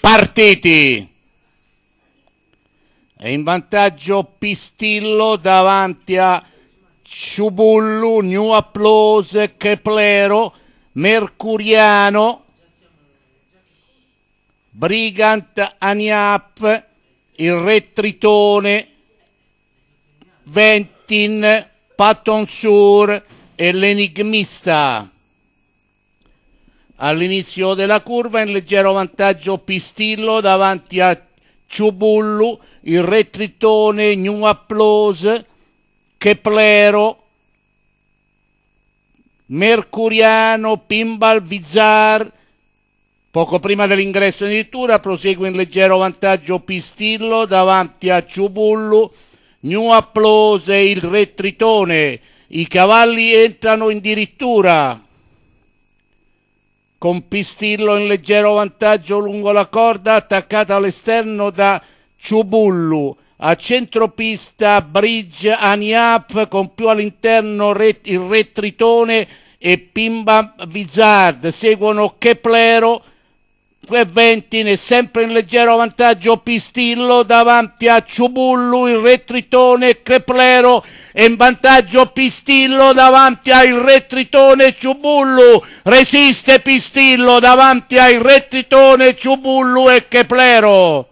partiti. È in vantaggio Pistillo davanti a Ciubullu, New Applause, Keplero, Mercuriano, Brigant, Aniap, il Re Tritone, Ventin, Patton Sur e l'Enigmista. All'inizio della curva in leggero vantaggio Pistillo davanti a Ciubullu, il Re New Applause, Keplero, Mercuriano, Pimbal, Bizzar. Poco prima dell'ingresso in addirittura prosegue in leggero vantaggio Pistillo davanti a Ciubullu, New Applause, il Re Tritone. I cavalli entrano in dirittura con Pistillo in leggero vantaggio lungo la corda, attaccata all'esterno da Ciubullu. A centropista Bridge Aniap con più all'interno il Re Tritone e Pimba Bizzard. Seguono Keplero 2,20 sempre in leggero vantaggio Pistillo davanti a Ciubullu, il Re Tritone, Creplero e in vantaggio Pistillo davanti al Re Tritone, Ciubullu, resiste Pistillo davanti al Re Tritone, Ciubullu e Keplero